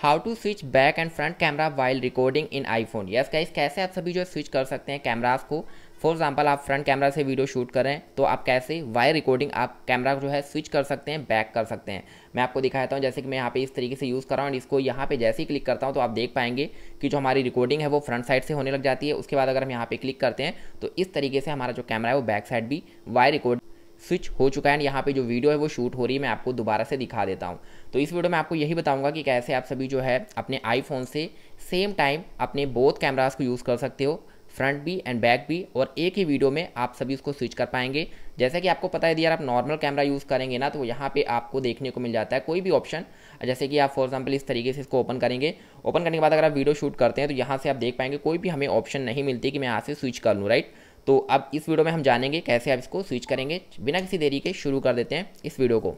how to switch back and front camera while recording in iPhone yes guys कैसे आप सभी जो switch कर सकते हैं कैमराज को फॉर एग्जाम्पल आप फ्रंट कैमरा से वीडियो शूट करें तो आप कैसे वायर रिकॉर्डिंग आप कैमरा जो है स्विच कर सकते हैं बैक कर सकते हैं मैं आपको दिखाता हूँ जैसे कि मैं यहाँ पे इस तरीके से यूज़ कर रहा हूँ इसको यहाँ पे जैसे ही क्लिक करता हूँ तो आप देख पाएंगे कि जो हमारी रिकॉर्डिंग है वो फ्रंट साइड से होने लग जाती है उसके बाद अगर हम यहाँ पे क्लिक करते हैं तो इस तरीके से हमारा जो कैमरा है वो बैक साइड भी वायर रिकॉर्ड स्विच हो चुका है एंड यहाँ पे जो वीडियो है वो शूट हो रही है मैं आपको दोबारा से दिखा देता हूँ तो इस वीडियो में आपको यही बताऊँगा कि कैसे आप सभी जो है अपने आईफोन से सेम टाइम अपने बोथ कैमराज को यूज़ कर सकते हो फ्रंट भी एंड बैक भी और एक ही वीडियो में आप सभी उसको स्विच कर पाएंगे जैसे कि आपको पता है यार आप नॉर्मल कैमरा यूज़ करेंगे ना तो यहाँ पे आपको देखने को मिल जाता है कोई भी ऑप्शन जैसे कि आप फॉर एग्जांपल इस तरीके से इसको ओपन करेंगे ओपन करने के बाद अगर आप वीडियो शूट करते हैं तो यहाँ से आप देख पाएंगे कोई भी हमें ऑप्शन नहीं मिलती कि मैं यहाँ से स्विच कर लूँ राइट तो अब इस वीडियो में हम जानेंगे कैसे आप इसको स्विच करेंगे बिना किसी देरी के शुरू कर देते हैं इस वीडियो को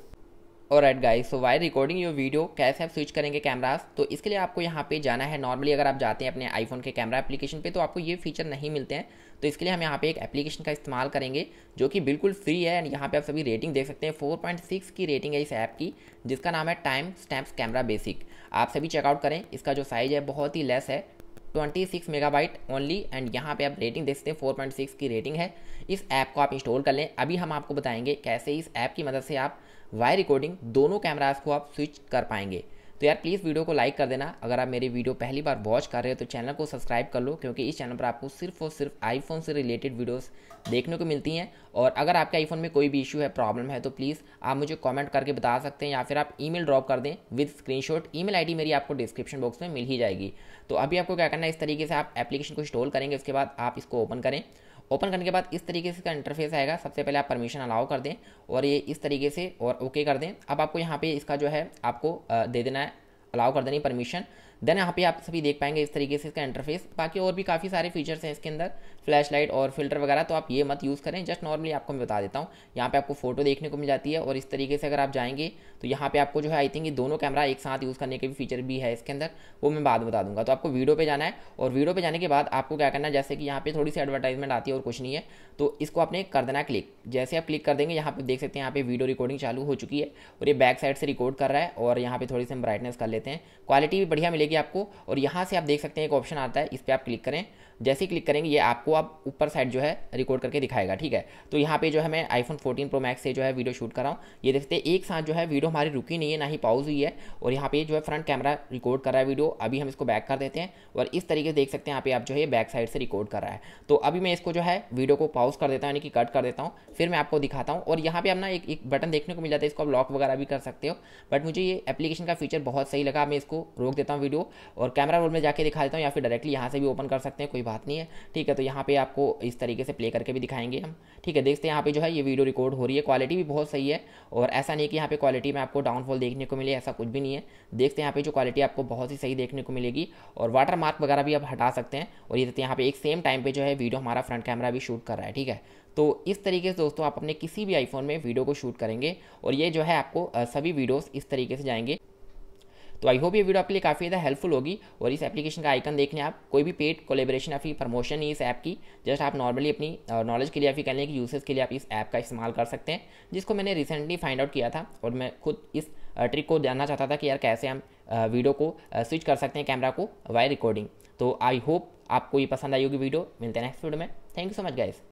और at guys so while recording your video कैसे आप स्विच करेंगे कैमराज तो इसके लिए आपको यहाँ पे जाना है नॉर्मली अगर आप जाते हैं अपने आईफोन के कैमरा एप्लीकेशन पे तो आपको ये फीचर नहीं मिलते हैं तो इसके लिए हम यहाँ पे एक एप्लीकेशन का इस्तेमाल करेंगे जो कि बिल्कुल फ्री है एंड यहाँ पे आप सभी रेटिंग देख सकते हैं 4.6 की रेटिंग है इस ऐप की जिसका नाम है टाइम स्टैम्प कैमरा बेसिक आप सभी चेकआउट करें इसका जो साइज़ है बहुत ही लेस है 26 मेगाबाइट ओनली एंड यहाँ पे आप रेटिंग देख सकते हैं 4.6 की रेटिंग है इस ऐप को आप इंस्टॉल कर लें अभी हम आपको बताएंगे कैसे इस ऐप की मदद से आप वायर रिकॉर्डिंग दोनों कैमराज को आप स्विच कर पाएंगे तो यार प्लीज़ वीडियो को लाइक कर देना अगर आप मेरी वीडियो पहली बार वॉच कर रहे हो तो चैनल को सब्सक्राइब कर लो क्योंकि इस चैनल पर आपको सिर्फ और सिर्फ आईफोन से रिलेटेड वीडियोस देखने को मिलती हैं और अगर आपके आईफोन में कोई भी इशू है प्रॉब्लम है तो प्लीज़ आप मुझे कॉमेंट करके बता सकते हैं या फिर आप ई ड्रॉप कर दें विद स्क्रीनशॉट ईमेल आईडी मेरी आपको डिस्क्रिप्शन बॉक्स में मिल ही जाएगी तो अभी आपको क्या करना है इस तरीके से आप एप्लीकेशन को इंस्टॉल करेंगे उसके बाद आप इसको ओपन करें ओपन करने के बाद इस तरीके से इसका इंटरफेस आएगा सबसे पहले आप परमिशन अलाउ कर दें और ये इस तरीके से और ओके कर दें अब आपको यहाँ पे इसका जो है आपको दे देना है अलाउ कर देनी परमिशन देन यहाँ पे आप सभी देख पाएंगे इस तरीके से इसका इंटरफेस बाकी और भी काफ़ी सारे फीचर्स हैं इसके अंदर फ्लैश लाइट और फिल्टर वगैरह तो आप ये मत यूज़ करें जस्ट नॉर्मली आपको मैं बता देता हूँ यहाँ पे आपको फोटो देखने को मिल जाती है और इस तरीके से अगर आप जाएंगे तो यहाँ पे आपको जो है आई थिंक दोनों कैमरा एक साथ यूज़ करने के भी फीचर भी है इसके अंदर वो मैं बाद बता दूंगा तो आपको वीडियो पर जाना है और वीडियो पर जाने के बाद आपको क्या करना है जैसे कि यहाँ पर थोड़ी सी एडवर्टाइजमेंट आती है और कुछ नहीं है तो इसको आपने कर देना क्लिक जैसे आप क्लिक कर देंगे यहाँ पर देख सकते हैं यहाँ पर वीडियो रिकॉर्डिंग चालू हो चुकी है और ये बैक साइड से रिकॉर्ड कर रहा है और यहाँ पर थोड़ी सी हम ब्राइटनेस कर लेते हैं क्वालिटी भी बढ़िया मिलेगी मिलेगी आपको और यहाँ से आप देख सकते हैं एक ऑप्शन आता है इस पर आप क्लिक करें जैसे क्लिक करेंगे ये आपको आप ऊपर साइड जो है रिकॉर्ड करके दिखाएगा ठीक है तो यहाँ पे जो है मैं आईफोन 14 प्रो मैक्स से जो है वीडियो शूट कर रहा हूँ ये देखते हैं एक साथ जो है वीडियो हमारी रुकी नहीं है ना ही पॉज हुई है और यहाँ पे जो है फ्रंट कैमरा रिकॉर्ड कर रहा है वीडियो अभी हम इसको बैक कर देते हैं और इस तरीके से देख सकते हैं यहाँ पे आप जो है बैक साइड से रिकॉर्ड कर रहा है तो अभी मैं इसको जो है वीडियो को पॉज कर देता हूँ यानी कि कट कर देता हूँ फिर मैं आपको दिखाता हूँ और यहाँ पर अपना एक एक बटन देखने को मिल जाता है इसको आप लॉक वगैरह भी कर सकते हो बट मुझे ये एप्लीकेशन का फीचर बहुत सही लगा मैं इसको रोक देता हूँ वीडियो दो और कैमरा रोल में जाके दिखा देता हूँ या फिर डायरेक्टली यहाँ से भी ओपन कर सकते हैं कोई बात नहीं है ठीक है तो यहाँ पे आपको इस तरीके से प्ले करके भी दिखाएंगे हम ठीक है देखते हैं यहाँ पे जो है ये वीडियो रिकॉर्ड हो रही है क्वालिटी भी बहुत सही है और ऐसा नहीं कि यहाँ पे क्वालिटी में आपको डाउनफॉल देखने को मिले ऐसा कुछ भी नहीं है देखते हैं यहाँ पे जो क्वालिटी आपको बहुत ही सही देखने को मिलेगी और वाटर मार्क वगैरह भी आप हटा सकते हैं और ये देखते हैं यहाँ पे एक सेम टाइम पर जो है वीडियो हमारा फ्रंट कैमरा भी शूट कर रहा है ठीक है तो इस तरीके से दोस्तों आप अपने किसी भी आईफोन में वीडियो को शूट करेंगे और ये जो है आपको सभी वीडियोस इस तरीके से जाएंगे तो आई होप ये वीडियो आपके लिए काफ़ी ज़्यादा हेल्पफुल होगी और इस एप्लीकेशन का आइकन देखने आप कोई भी पेड कोलेब्रेशन या फिर प्रमोशन नहीं इस ऐप की जस्ट आप नॉर्मली अपनी नॉलेज के लिए या फिर कहने की यूसेज के लिए आप इस ऐप का इस्तेमाल कर सकते हैं जिसको मैंने रिसेंटली फाइंड आउट किया था और मैं खुद इस ट्रिक को जानना चाहता था कि यार कैसे हम वीडियो को स्विच कर सकते हैं कैमरा को वाई रिकॉर्डिंग तो आई होप आपको ये पसंद आई होगी वीडियो मिलते हैं नेक्स्ट वीडियो में thank you so much guys